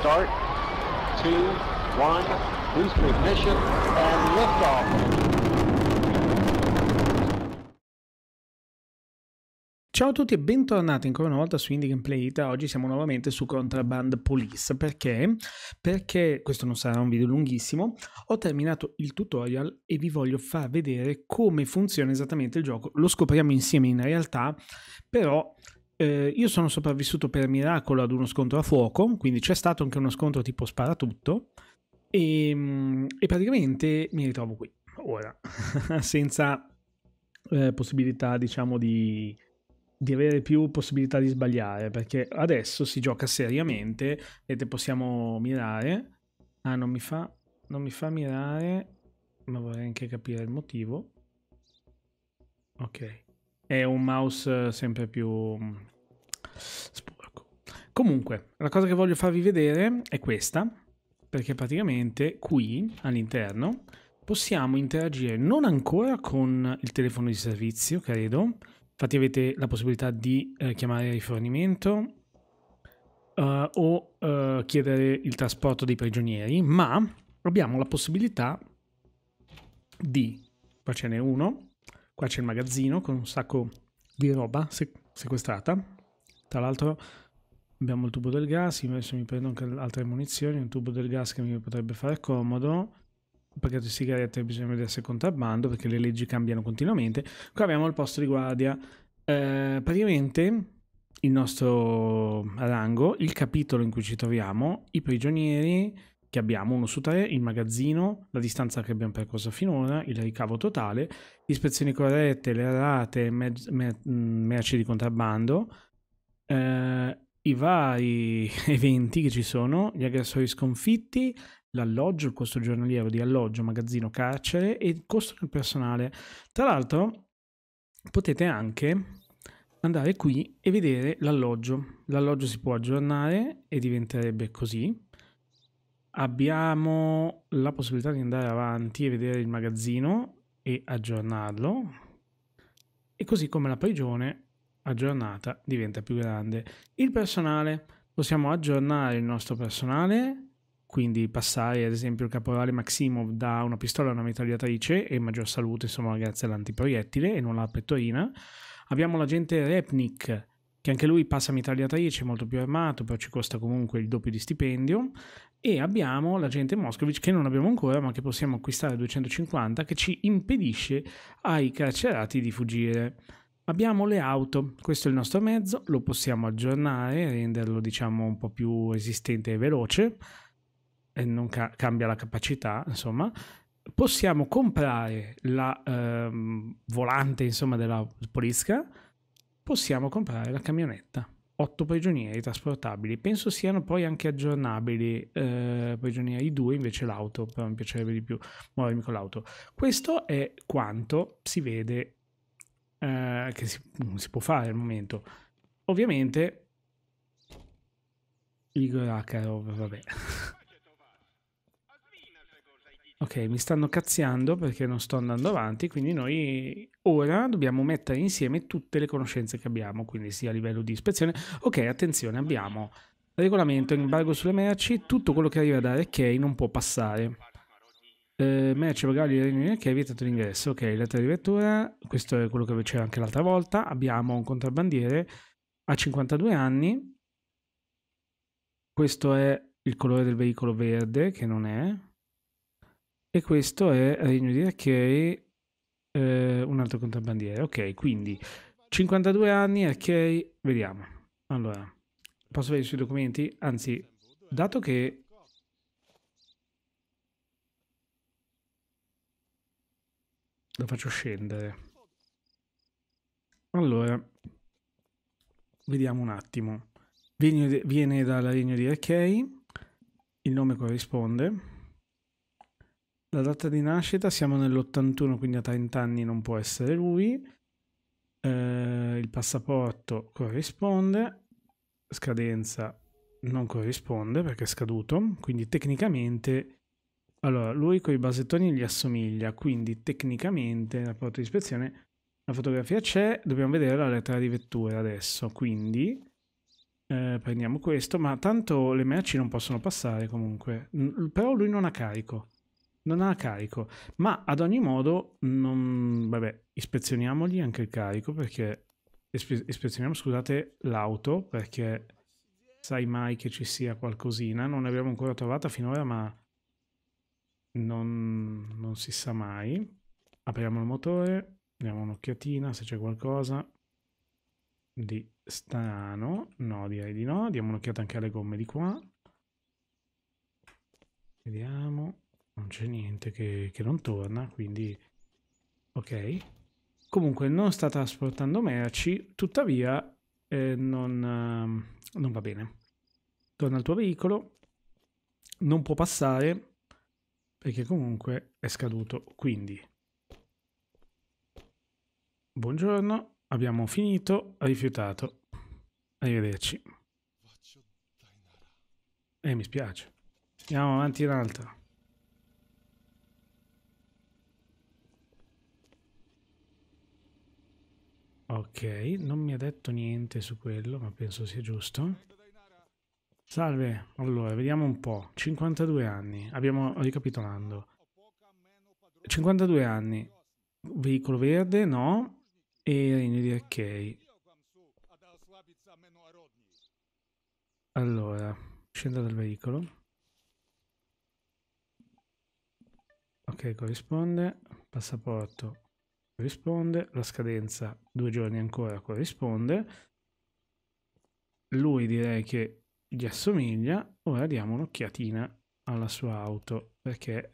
start, two, one, boost ignition, and liftoff. Ciao a tutti e bentornati ancora una volta su Indie Gameplay Ita. Oggi siamo nuovamente su Contraband Police. Perché? Perché questo non sarà un video lunghissimo. Ho terminato il tutorial e vi voglio far vedere come funziona esattamente il gioco. Lo scopriamo insieme in realtà, però eh, io sono sopravvissuto per miracolo ad uno scontro a fuoco, quindi c'è stato anche uno scontro tipo sparatutto. E, ehm, e praticamente mi ritrovo qui, ora, senza eh, possibilità, diciamo, di, di avere più possibilità di sbagliare, perché adesso si gioca seriamente, vedete, possiamo mirare. Ah, non mi fa, non mi fa mirare, ma vorrei anche capire il motivo. Ok è un mouse eh, sempre più mm, sporco. Comunque, la cosa che voglio farvi vedere è questa, perché praticamente qui all'interno possiamo interagire non ancora con il telefono di servizio, credo. Infatti avete la possibilità di eh, chiamare rifornimento uh, o uh, chiedere il trasporto dei prigionieri, ma abbiamo la possibilità di, qua ce n'è uno, Qua c'è il magazzino con un sacco di roba sequestrata. Tra l'altro abbiamo il tubo del gas, io adesso mi prendo anche altre munizioni, un tubo del gas che mi potrebbe fare comodo. Un pacchetto di sigarette bisogna vedere se contrabbando perché le leggi cambiano continuamente. Qua abbiamo il posto di guardia. Eh, praticamente il nostro rango, il capitolo in cui ci troviamo, i prigionieri, che abbiamo, uno su tre, il magazzino, la distanza che abbiamo percorso finora, il ricavo totale, ispezioni corrette, le rate, mezz- mer- mm, merci di contrabbando, eh, i vari eventi che ci sono, gli aggressori sconfitti, l'alloggio, il costo giornaliero di alloggio, magazzino, carcere e il costo del personale. Tra l'altro potete anche andare qui e vedere l'alloggio. L'alloggio si può aggiornare e diventerebbe così abbiamo la possibilità di andare avanti e vedere il magazzino e aggiornarlo e così come la prigione aggiornata diventa più grande. Il personale, possiamo aggiornare il nostro personale, quindi passare ad esempio il caporale Maximov da una pistola a una mitragliatrice e maggior salute insomma grazie all'antiproiettile e non alla pettorina. Abbiamo l'agente Repnik che anche lui passa mitragliata 10, molto più armato, però ci costa comunque il doppio di stipendio. E abbiamo l'agente Moscovich che non abbiamo ancora, ma che possiamo acquistare a 250, che ci impedisce ai carcerati di fuggire. Abbiamo le auto, questo è il nostro mezzo, lo possiamo aggiornare, renderlo diciamo un po' più resistente e veloce, e non ca- cambia la capacità, insomma, possiamo comprare la ehm, volante insomma, della Polizia possiamo comprare la camionetta. 8 prigionieri trasportabili. Penso siano poi anche aggiornabili eh, prigionieri 2 invece l'auto, però mi piacerebbe di più muovermi con l'auto. Questo è quanto si vede eh, che si, si, può fare al momento. Ovviamente Igor Akarov, vabbè. Ok, mi stanno cazziando perché non sto andando avanti, quindi noi ora dobbiamo mettere insieme tutte le conoscenze che abbiamo, quindi sia a livello di ispezione. Ok, attenzione, abbiamo regolamento, embargo sulle merci, tutto quello che arriva da RK non può passare. Eh, merci bagagli di Regno Unito è vietato l'ingresso, ok, lettera di vettura, questo è quello che c'era anche l'altra volta, abbiamo un contrabbandiere a 52 anni, questo è il colore del veicolo verde che non è, e questo è Regno di Archei, eh, un altro contrabbandiere. Ok, quindi 52 anni, Archei, vediamo. Allora, posso vedere i suoi documenti? Anzi, dato che... Lo faccio scendere. Allora, vediamo un attimo. Viene, viene dal Regno di Archei, il nome corrisponde la data di nascita siamo nell'81, quindi a 30 anni non può essere lui. Eh, il passaporto corrisponde, scadenza non corrisponde perché è scaduto, quindi tecnicamente... Allora, lui con i basettoni gli assomiglia, quindi tecnicamente nel rapporto di ispezione la fotografia c'è, dobbiamo vedere la lettera di vettura adesso, quindi eh, prendiamo questo, ma tanto le merci non possono passare comunque, però lui non ha carico, non ha carico. Ma ad ogni modo, non... vabbè, ispezioniamogli anche il carico perché ispezioniamo, scusate, l'auto perché sai mai che ci sia qualcosina. Non l'abbiamo ancora trovata finora, ma non, non si sa mai. Apriamo il motore, diamo un'occhiatina se c'è qualcosa di strano. No, direi di no. Diamo un'occhiata anche alle gomme di qua. Vediamo c'è niente che, che non torna, quindi ok. Comunque non sta trasportando merci, tuttavia eh, non, eh, non, va bene. Torna al tuo veicolo, non può passare perché comunque è scaduto. Quindi, buongiorno, abbiamo finito, rifiutato. Arrivederci. E eh, mi spiace. Andiamo avanti in altro. Ok, non mi ha detto niente su quello, ma penso sia giusto. Salve, allora, vediamo un po'. 52 anni, abbiamo ricapitolando. 52 anni, veicolo verde, no, e regno di ok. Allora, scendo dal veicolo. Ok, corrisponde. Passaporto, corrisponde, la scadenza due giorni ancora corrisponde, lui direi che gli assomiglia, ora diamo un'occhiatina alla sua auto perché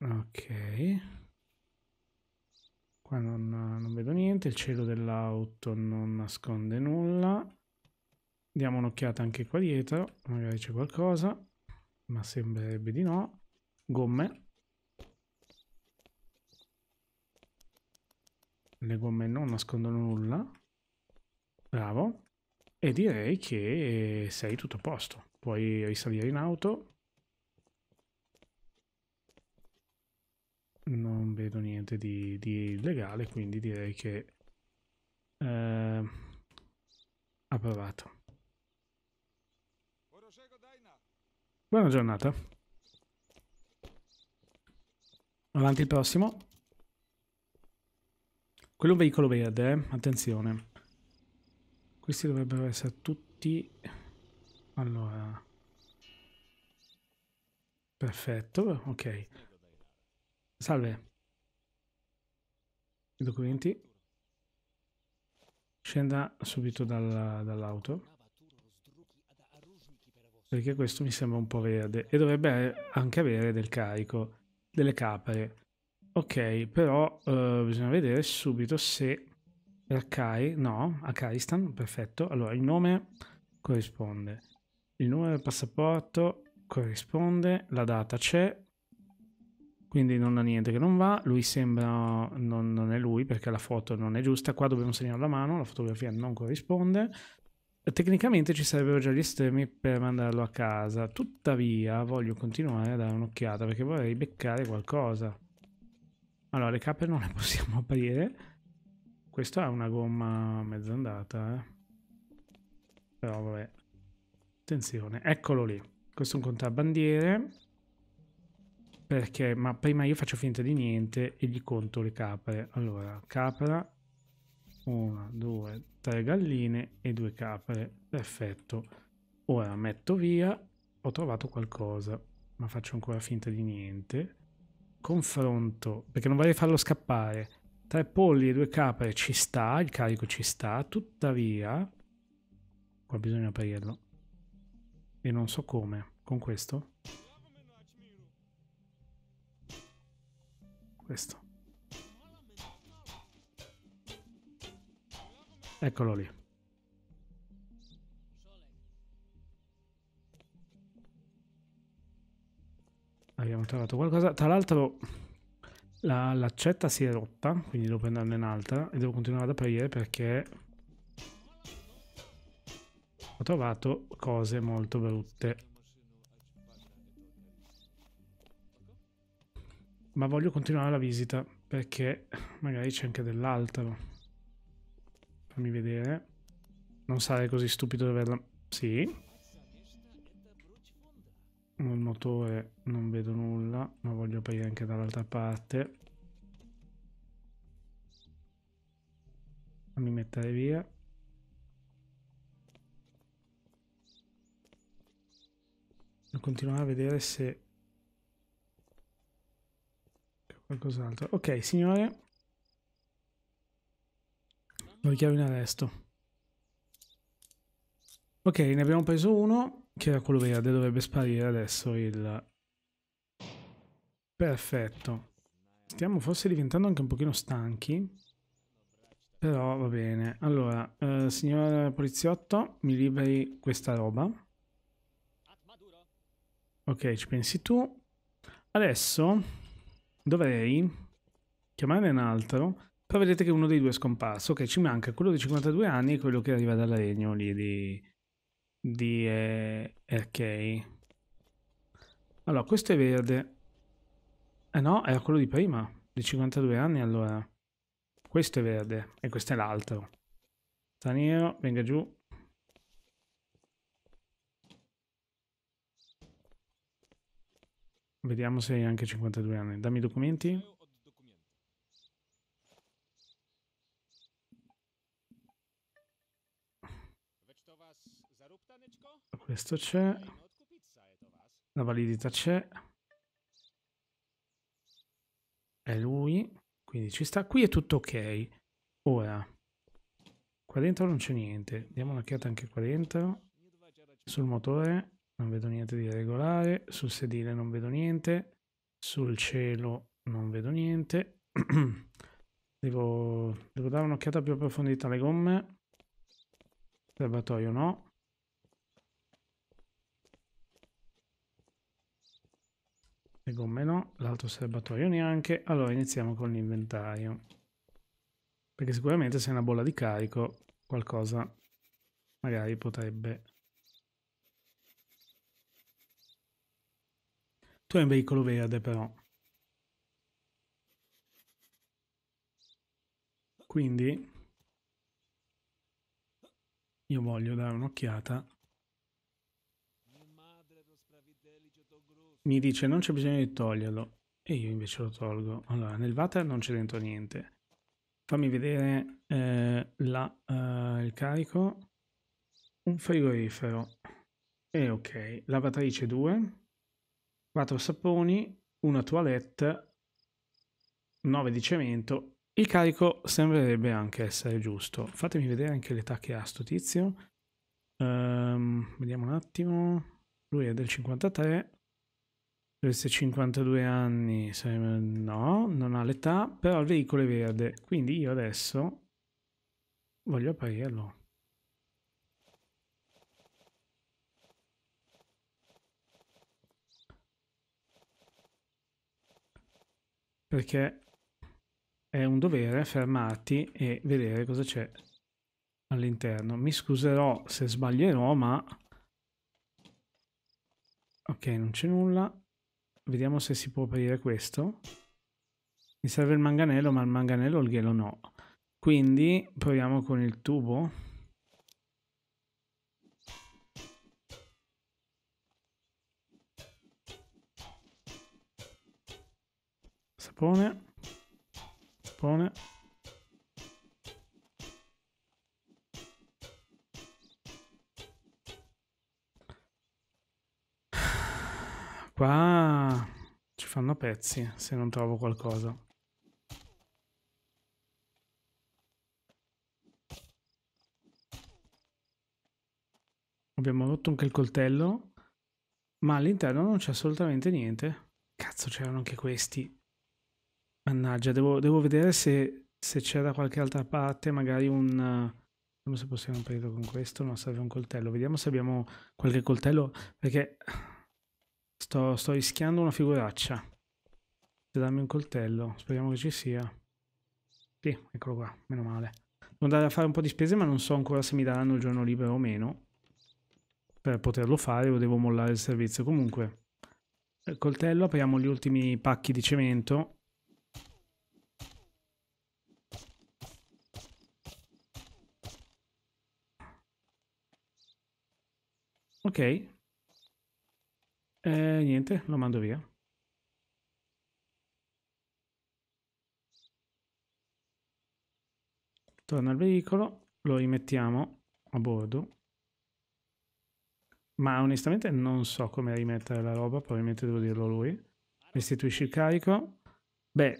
ok qua non, non vedo niente il cielo dell'auto non nasconde nulla diamo un'occhiata anche qua dietro magari c'è qualcosa ma sembrerebbe di no gomme le gomme non nascondono nulla bravo e direi che sei tutto a posto puoi risalire in auto non vedo niente di, di illegale quindi direi che eh, approvato buona giornata Avanti il prossimo. Quello è un veicolo verde, eh? attenzione. Questi dovrebbero essere tutti... Allora... Perfetto, ok. Salve. I documenti. Scenda subito dal, dall'auto. Perché questo mi sembra un po' verde e dovrebbe anche avere del carico delle capre. Ok, però uh, bisogna vedere subito se Rakai, no, Akaistan, perfetto. Allora, il nome corrisponde, il numero del passaporto corrisponde, la data c'è, quindi non ha niente che non va, lui sembra non, non, è lui perché la foto non è giusta, qua dobbiamo segnare la mano, la fotografia non corrisponde, Tecnicamente ci sarebbero già gli estremi per mandarlo a casa, tuttavia voglio continuare a dare un'occhiata perché vorrei beccare qualcosa. Allora, le cappe non le possiamo aprire. Questa è una gomma mezza andata, eh. Però vabbè. Attenzione, eccolo lì. Questo è un contrabbandiere. Perché, ma prima io faccio finta di niente e gli conto le capre. Allora, capra una, due, tre galline e due capre. Perfetto. Ora metto via, ho trovato qualcosa, ma faccio ancora finta di niente. Confronto, perché non vorrei farlo scappare. Tre polli e due capre ci sta, il carico ci sta, tuttavia... Qua bisogna aprirlo. E non so come. Con questo? Questo. Eccolo lì. Abbiamo trovato qualcosa. Tra l'altro la, l'accetta si è rotta, quindi devo prenderne un'altra e devo continuare ad aprire perché ho trovato cose molto brutte. Ma voglio continuare la visita perché magari c'è anche dell'altro. Fammi vedere. Non sarei così stupido di averla... Sì. Il motore non vedo nulla, ma voglio aprire anche dall'altra parte. Fammi mettere via. continuare a vedere se c'è qualcos'altro. Ok, signore. Lo dichiaro in arresto. Ok, ne abbiamo preso uno, che era quello verde, dovrebbe sparire adesso il... Perfetto. Stiamo forse diventando anche un pochino stanchi. Però va bene. Allora, eh, signor poliziotto, mi liberi questa roba. Ok, ci pensi tu. Adesso dovrei chiamarne un altro poi vedete che uno dei due è scomparso, che ci manca quello di 52 anni e quello che arriva dalla regno lì di, di eh, RK. Allora, questo è verde. Eh no, era quello di prima, di 52 anni allora. Questo è verde e questo è l'altro. Sta venga giù. Vediamo se hai anche 52 anni. Dammi i documenti. questo c'è. La validità c'è. È lui. Quindi ci sta. Qui è tutto ok. Ora, qua dentro non c'è niente. Diamo un'occhiata anche qua dentro. Sul motore non vedo niente di regolare. Sul sedile non vedo niente. Sul cielo non vedo niente. devo, devo dare un'occhiata più approfondita alle gomme. Serbatoio no. le gomme no, l'altro serbatoio neanche, allora iniziamo con l'inventario, perché sicuramente se è una bolla di carico qualcosa magari potrebbe... Tu hai un veicolo verde però. Quindi io voglio dare un'occhiata mi dice non c'è bisogno di toglierlo e io invece lo tolgo. Allora, nel water non c'è dentro niente. Fammi vedere eh, la, eh, il carico. Un frigorifero. E ok, lavatrice 2, 4 saponi, una toilette, 9 di cemento. Il carico sembrerebbe anche essere giusto. Fatemi vedere anche l'età che ha sto tizio. Um, vediamo un attimo. Lui è del 53, Dovreste 52 anni, no, non ha l'età, però il veicolo è verde, quindi io adesso voglio aprirlo. Perché è un dovere fermarti e vedere cosa c'è all'interno. Mi scuserò se sbaglierò, ma... Ok, non c'è nulla. Vediamo se si può aprire questo. Mi serve il manganello, ma il manganello il ghelo no. Quindi proviamo con il tubo. Sapone. Sapone. Qua ci fanno pezzi se non trovo qualcosa. Abbiamo rotto anche il coltello, ma all'interno non c'è assolutamente niente. Cazzo, c'erano anche questi. Mannaggia, devo, devo vedere se, se c'è da qualche altra parte magari un... Vediamo se possiamo aprirlo con questo, no serve un coltello. Vediamo se abbiamo qualche coltello, perché Sto, sto rischiando una figuraccia. Se dammi un coltello, speriamo che ci sia. Sì, eccolo qua, meno male. Devo andare a fare un po' di spese, ma non so ancora se mi daranno il giorno libero o meno. Per poterlo fare o devo mollare il servizio. Comunque, eh, coltello, apriamo gli ultimi pacchi di cemento. Ok, eh, niente, lo mando via. Torna al veicolo, lo rimettiamo a bordo. Ma onestamente non so come rimettere la roba, probabilmente devo dirlo lui. Restituisci il carico. Beh,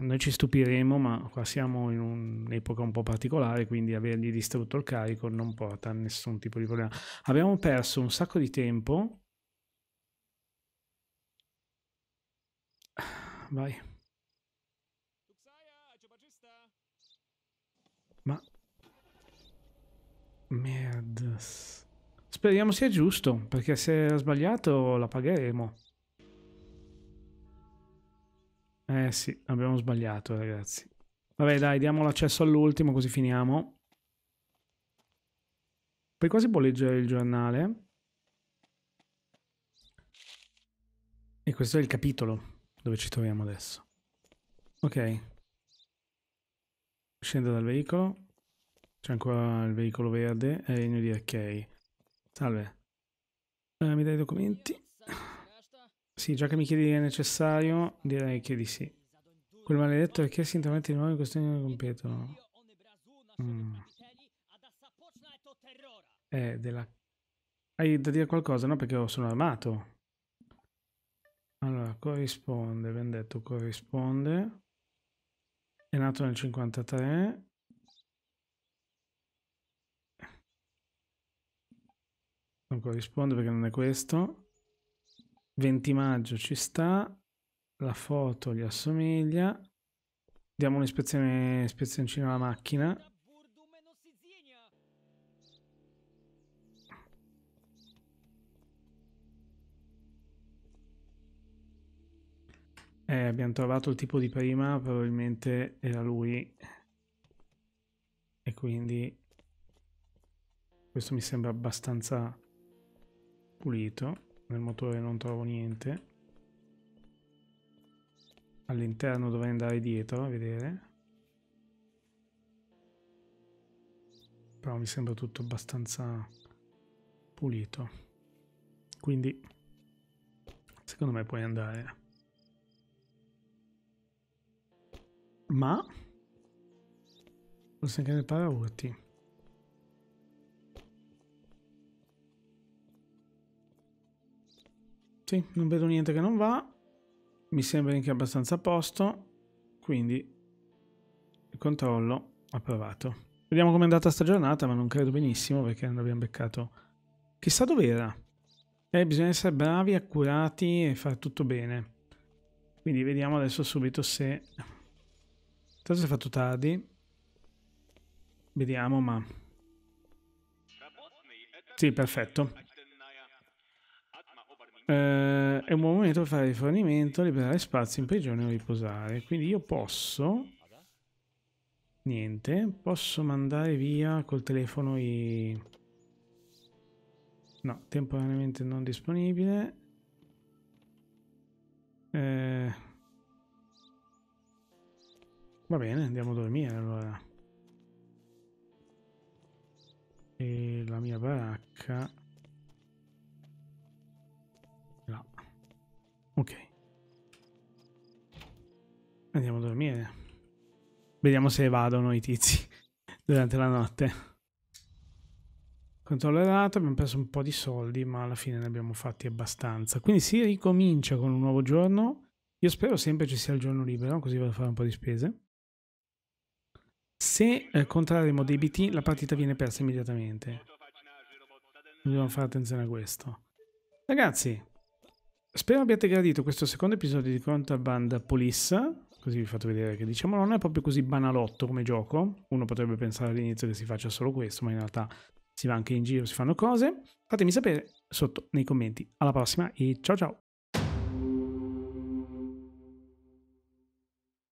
noi ci stupiremo, ma qua siamo in un'epoca un po' particolare, quindi avergli distrutto il carico non porta a nessun tipo di problema. Abbiamo perso un sacco di tempo vai. Ma... Merda. Speriamo sia giusto, perché se ha sbagliato la pagheremo. Eh sì, abbiamo sbagliato ragazzi. Vabbè dai, diamo l'accesso all'ultimo così finiamo. Poi qua si può leggere il giornale. E questo è il capitolo dove ci troviamo adesso. Ok. Scendo dal veicolo. C'è ancora il veicolo verde e il regno di ok. Salve. Eh, mi dai i documenti? Sì, già che mi chiedi è necessario, direi che di sì. Quel maledetto è che si intromette di nuovo in questione competono. Mm. Eh, della... Hai da dire qualcosa, no? Perché sono armato corrisponde, ben detto, corrisponde. È nato nel 53. Non corrisponde perché non è questo. 20 maggio ci sta. La foto gli assomiglia. Diamo un'ispezioncina alla macchina. Eh, abbiamo trovato il tipo di prima, probabilmente era lui. E quindi questo mi sembra abbastanza pulito. Nel motore non trovo niente. All'interno dovrei andare dietro a vedere. Però mi sembra tutto abbastanza pulito. Quindi secondo me puoi andare. Ma... Forse anche nel paraurti. Sì, non vedo niente che non va. Mi sembra anche abbastanza a posto. Quindi il controllo approvato. Vediamo com'è andata sta giornata, ma non credo benissimo perché non abbiamo beccato chissà dov'era era. Eh, bisogna essere bravi, accurati e fare tutto bene. Quindi vediamo adesso subito se Tanto si è fatto tardi. Vediamo, ma... Sì, perfetto. Eh, è un buon momento per fare rifornimento, liberare spazio in prigione o riposare. Quindi io posso... Niente. Posso mandare via col telefono i... No, temporaneamente non disponibile. Eh... Va bene, andiamo a dormire allora. E la mia baracca... Là. Ok. Andiamo a dormire. Vediamo se evadono i tizi durante la notte. Controllo errato, abbiamo perso un po' di soldi, ma alla fine ne abbiamo fatti abbastanza. Quindi si ricomincia con un nuovo giorno. Io spero sempre ci sia il giorno libero, così vado a fare un po' di spese. Se eh, contrarremo dei BT, la partita viene persa immediatamente. Dobbiamo fare attenzione a questo. Ragazzi, spero abbiate gradito questo secondo episodio di Contraband Police. Così vi faccio vedere che diciamo non è proprio così banalotto come gioco. Uno potrebbe pensare all'inizio che si faccia solo questo, ma in realtà si va anche in giro, si fanno cose. Fatemi sapere sotto nei commenti. Alla prossima e ciao ciao!